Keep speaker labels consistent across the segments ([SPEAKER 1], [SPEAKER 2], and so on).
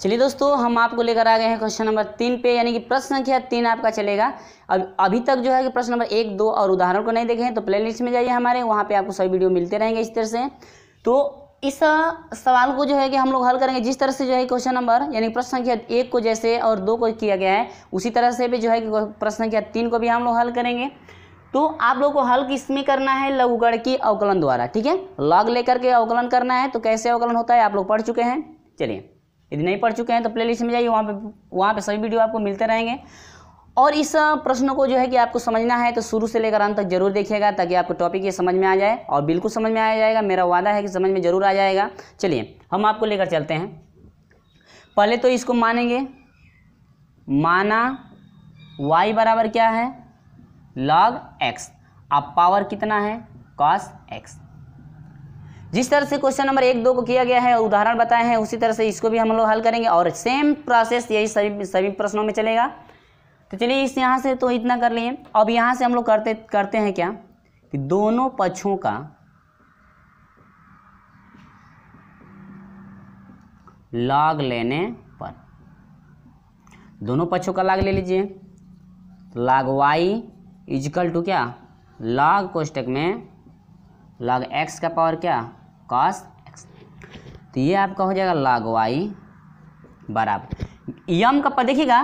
[SPEAKER 1] चलिए दोस्तों हम आपको लेकर आ गए हैं क्वेश्चन नंबर तीन पे यानी कि प्रश्न संख्या तीन आपका चलेगा अब अभी तक जो है कि प्रश्न नंबर एक दो और उदाहरण को नहीं देखें तो प्ले लिस्ट में जाइए हमारे वहाँ पे आपको सभी वीडियो मिलते रहेंगे इस तरह से तो इस सवाल को जो है कि हम लोग हल करेंगे जिस तरह से जो है क्वेश्चन नंबर यानी प्रश्न संख्या एक को जैसे और दो को किया गया है उसी तरह से भी जो है कि प्रश्न संख्या तीन को भी हम लोग हल करेंगे तो आप लोग को हल किस में करना है लघुगण की अवकलन द्वारा ठीक है लॉग लेकर के अवकलन करना है तो कैसे अवकलन होता है आप लोग पढ़ चुके हैं चलिए यदि नहीं पढ़ चुके हैं तो प्लेलिस्ट में जाइए वहाँ पे वहाँ पे सभी वीडियो आपको मिलते रहेंगे और इस प्रश्न को जो है कि आपको समझना है तो शुरू से लेकर अंत तक जरूर देखिएगा ताकि आपको टॉपिक ये समझ में आ जाए और बिल्कुल समझ में आ जाएगा मेरा वादा है कि समझ में ज़रूर आ जाएगा चलिए हम आपको लेकर चलते हैं पहले तो इसको मानेंगे माना वाई बराबर क्या है लॉग एक्स अब पावर कितना है कॉस एक्स जिस तरह से क्वेश्चन नंबर एक दो को किया गया है उदाहरण बताए हैं उसी तरह से इसको भी हम लोग हल करेंगे और सेम प्रोसेस यही सभी सभी प्रश्नों में चलेगा तो चलिए इस यहाँ से तो इतना कर लिए अब यहाँ से हम लोग करते करते हैं क्या कि दोनों पक्षों का लॉग लेने पर दोनों पक्षों का लॉग ले लीजिए लॉग वाई इजकल टू क्या लॉग कोष्टक में लॉग एक्स का पावर क्या कॉस एक्स तो ये आपका हो जाएगा लॉग वाई बराबर यम का देखिएगा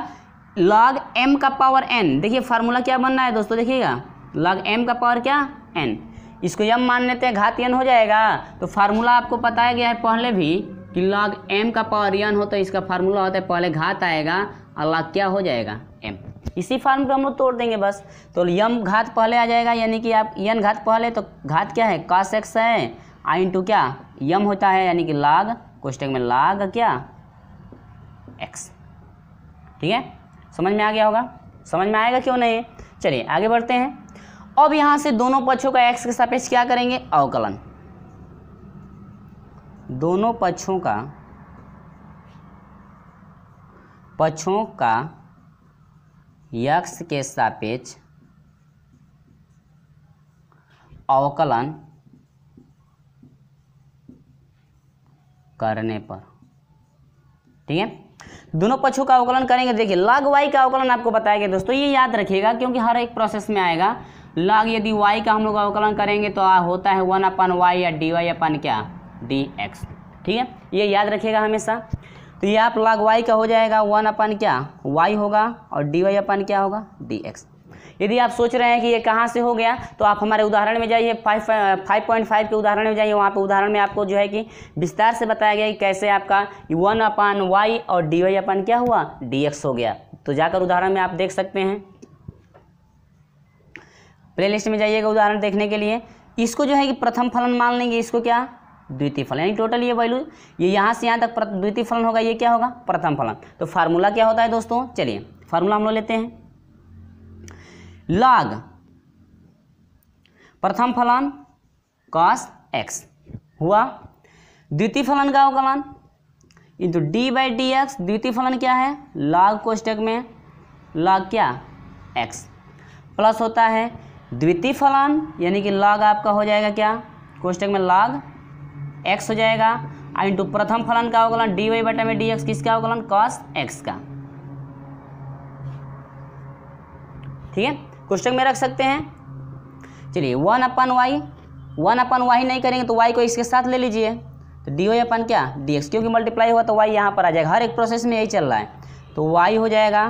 [SPEAKER 1] लॉग एम का पावर एन देखिए फार्मूला क्या बनना है दोस्तों देखिएगा लॉग एम का पावर क्या एन इसको यम मान लेते हैं घात एन हो जाएगा तो फार्मूला आपको बताया गया है पहले भी कि लॉग एम का पावर एन हो तो इसका फार्मूला होता है पहले घात आएगा और लॉग क्या हो जाएगा एम इसी फार्म को हम लोग तोड़ देंगे बस तो यम घात पहले आ जाएगा यानी कि आप यन घात पहले तो घात क्या है कॉस एक्स है आई इंटू क्या यम होता है यानी कि लाग क्वेश्चन में लाग क्या एक्स ठीक है समझ में आ गया होगा समझ में आएगा क्यों नहीं चलिए आगे बढ़ते हैं अब यहाँ से दोनों पक्षों का एक्स के सापेक्ष क्या करेंगे अवकलन दोनों पक्षों का पक्षों का यक्ष के सापेक्ष अवकलन करने पर ठीक है दोनों पक्षों का अवकलन करेंगे देखिए लॉग वाई का अवकलन आपको बताएगा दोस्तों ये याद रखिएगा क्योंकि हर एक प्रोसेस में आएगा लॉग यदि वाई का हम लोग अवकलन करेंगे तो आ, होता है वन अपन वाई या डी वाई अपन क्या डी एक्स ठीक है ये याद रखिएगा हमेशा तो ये आप लॉग वाई का हो जाएगा वन अपन क्या वाई होगा और डी वाई अपन क्या होगा डी एक्स यदि आप सोच रहे हैं कि ये कहाँ से हो गया तो आप हमारे उदाहरण में जाइए फाइव फाइव पॉइंट फाइव के उदाहरण में जाइए वहाँ पे उदाहरण में आपको जो है कि विस्तार से बताया गया कि कैसे आपका वन अपान वाई और डी वाई अपन क्या हुआ डी एक्स हो गया तो जाकर उदाहरण में आप देख सकते हैं प्लेलिस्ट में जाइएगा उदाहरण देखने के लिए इसको जो है कि प्रथम फलन मान लेंगे इसको क्या द्वितीय फलन यानी टोटल ये वैल्यू ये यहाँ से यहाँ तक द्वितीय फलन होगा ये क्या होगा प्रथम फलन तो फार्मूला क्या होता है दोस्तों चलिए फार्मूला हम लोग लेते हैं लॉग प्रथम फलन कॉस एक्स हुआ द्वितीय फलन का अवकलन into D by D X द्वितीय फलन क्या है लॉग कोष्टक में लॉग क्या एक्स प्लस होता है द्वितीय फलन यानी कि लॉग आपका हो जाएगा क्या कोष्टक में लॉग एक्स हो जाएगा और इंटू प्रथम फलन का अवकलन डी वाई बटा में डी एक्स किसका अवकलन कॉस एक्स का ठीक है क्वेश्चन में रख सकते हैं चलिए one upon Y one upon Y नहीं करेंगे तो वाई को इसके साथ ले लीजिए तो डी वाई अपन क्या डी एक्स क्योंकि मल्टीप्लाई हुआ तो वाई यहाँ पर आ जाएगा हर एक प्रोसेस में यही चल रहा है तो वाई हो जाएगा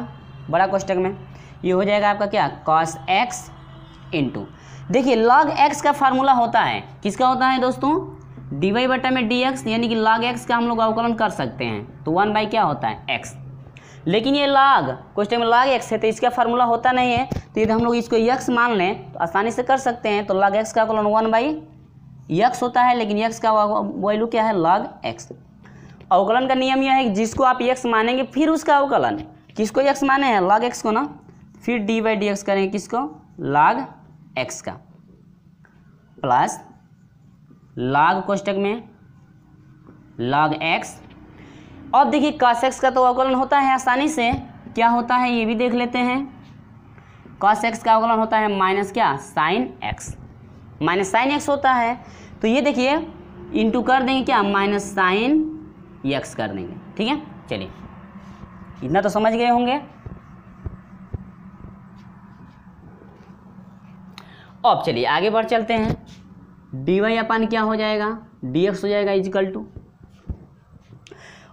[SPEAKER 1] बड़ा क्वेश्चन में ये हो जाएगा आपका क्या कॉस एक्स इंटू देखिए लॉग एक्स का फार्मूला होता है किसका होता है दोस्तों डी वाई बटा में डी एक्स यानी कि लाग एक्स का हम लोग अवकलन कर सकते हैं तो वन बाई क्या होता है एक्स लेकिन ये लाग क्वेश्चन में लाग एक्स है तो इसका फार्मूला होता नहीं है तो यदि हम लोग इसको यक्स मान लें तो आसानी से कर सकते हैं तो लाग एक्स का अवकलन वन बाई यक्स होता है लेकिन यक्स का वैल्यू क्या है लाग एक्स अवकलन का नियम यह है कि जिसको आप यक्स मानेंगे फिर उसका अवकलन किसको यक्स माने हैं लाग एक्स को ना फिर डी बाई डी एक्स करेंगे किसको लाग एक्स का प्लस लाग कोष्टक में लाग एक्स अब देखिए कॉस एक्स का तो अवकलन होता है आसानी से क्या होता है ये भी देख लेते हैं कॉस एक्स का अवकलन होता है माइनस क्या sine X minus sine X होता है तो ये देखिए इंटू कर देंगे क्या माइनस साइन एक्स कर देंगे ठीक है चलिए इतना तो समझ गए होंगे अब चलिए आगे बढ़ चलते हैं डी वाई अपान क्या हो जाएगा डी एक्स हो जाएगा इजिकल टू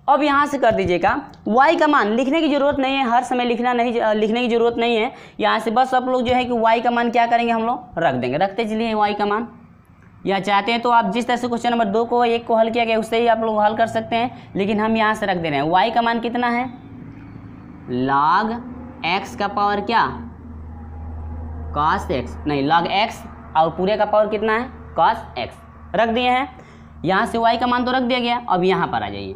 [SPEAKER 1] अब यहाँ से कर दीजिएगा y का मान लिखने की ज़रूरत नहीं है हर समय लिखना नहीं लिखने की ज़रूरत नहीं है यहाँ से बस आप लोग जो है कि y का मान क्या करेंगे हम लोग रख देंगे रखते चलिए y का मान या चाहते हैं तो आप जिस तरह से क्वेश्चन नंबर दो को एक को हल किया गया उससे ही आप लोग हल कर सकते हैं लेकिन हम यहाँ से रख दे रहे हैं वाई का मान कितना है लाग एक्स का पावर क्या कास्ट एक्स नहीं लाग एक्स और पूरे का पावर कितना है कॉस एक्स रख दिए हैं यहाँ से वाई का मान तो रख दिया गया अब यहाँ पर आ जाइए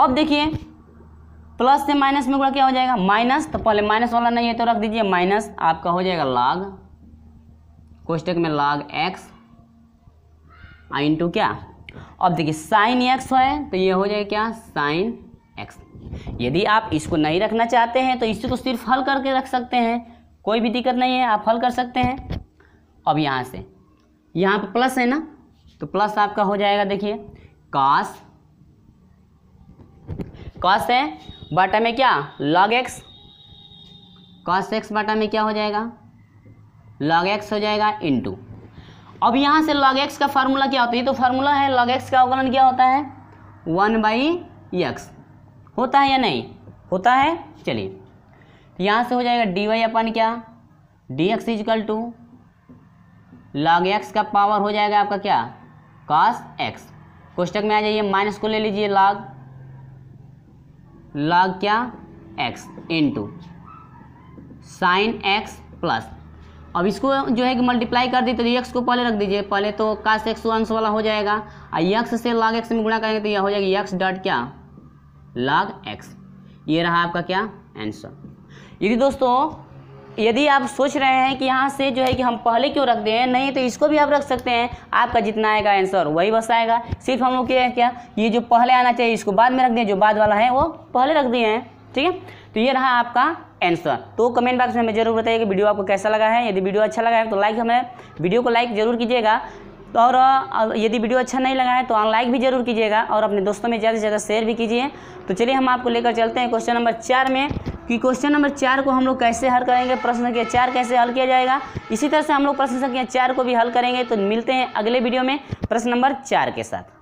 [SPEAKER 1] अब देखिए प्लस से माइनस में गुणा क्या हो जाएगा माइनस तो पहले माइनस वाला नहीं है तो रख दीजिए माइनस आपका हो जाएगा लॉग कोष्टक में लॉग एक्स इन टू क्या अब देखिए साइन एक्स है तो ये हो जाएगा क्या साइन एक्स यदि आप इसको नहीं रखना चाहते हैं तो इसको तो सिर्फ हल करके रख सकते हैं कोई भी दिक्कत नहीं है आप हल कर सकते हैं अब यहाँ से यहाँ पे प्लस है ना तो प्लस आपका हो जाएगा देखिए कॉस कॉस है बाटा में क्या लॉग एक्स कॉस एक्स बाटा में क्या हो जाएगा लॉग एक्स हो जाएगा टू अब यहाँ से लॉग एक्स का फार्मूला क्या होता है ये तो फार्मूला है लॉग एक्स का अवकलन क्या होता है वन बाई एक्स होता है या नहीं होता है चलिए तो यहाँ से हो जाएगा डी वाई अपन क्या D X is equal to log X का पावर हो जाएगा आपका क्या कॉस एक्स कोष्टक में आ जाइए माइनस को ले लीजिए लॉग लॉग क्या X into sine X plus अब इसको जो है कि मल्टीप्लाई कर दी तो एक्स को पहले रख दीजिए पहले तो कास एक्स अंश वाला हो जाएगा और यक्स से लॉग एक्स में गुणा करेंगे तो यह हो जाएगी यक्स डॉट क्या लॉग एक्स ये रहा आपका क्या आंसर यदि दोस्तों यदि आप सोच रहे हैं कि यहाँ से जो है कि हम पहले क्यों रख दें नहीं तो इसको भी आप रख सकते हैं आपका जितना आएगा आंसर वही बस आएगा सिर्फ हम लोग क्या क्या ये जो पहले आना चाहिए इसको बाद में रख दें जो बाद वाला है वो पहले रख दिए हैं ठीक है तो ये रहा आपका आंसर तो कमेंट बॉक्स में हमें जरूर बताइए कि वीडियो आपको कैसा लगा है यदि वीडियो अच्छा लगा है तो लाइक हमें वीडियो को लाइक जरूर कीजिएगा और यदि वीडियो अच्छा नहीं लगा है तो अनलाइक भी जरूर कीजिएगा और अपने दोस्तों में ज़्यादा से ज़्यादा शेयर भी कीजिए तो चलिए हम आपको लेकर चलते हैं क्वेश्चन नंबर चार में कि क्वेश्चन नंबर चार को हम लोग कैसे हल करेंगे प्रश्न संख्या चार कैसे हल किया जाएगा इसी तरह से हम लोग प्रश्न संख्या चार को भी हल करेंगे तो मिलते हैं अगले वीडियो में प्रश्न नंबर चार के साथ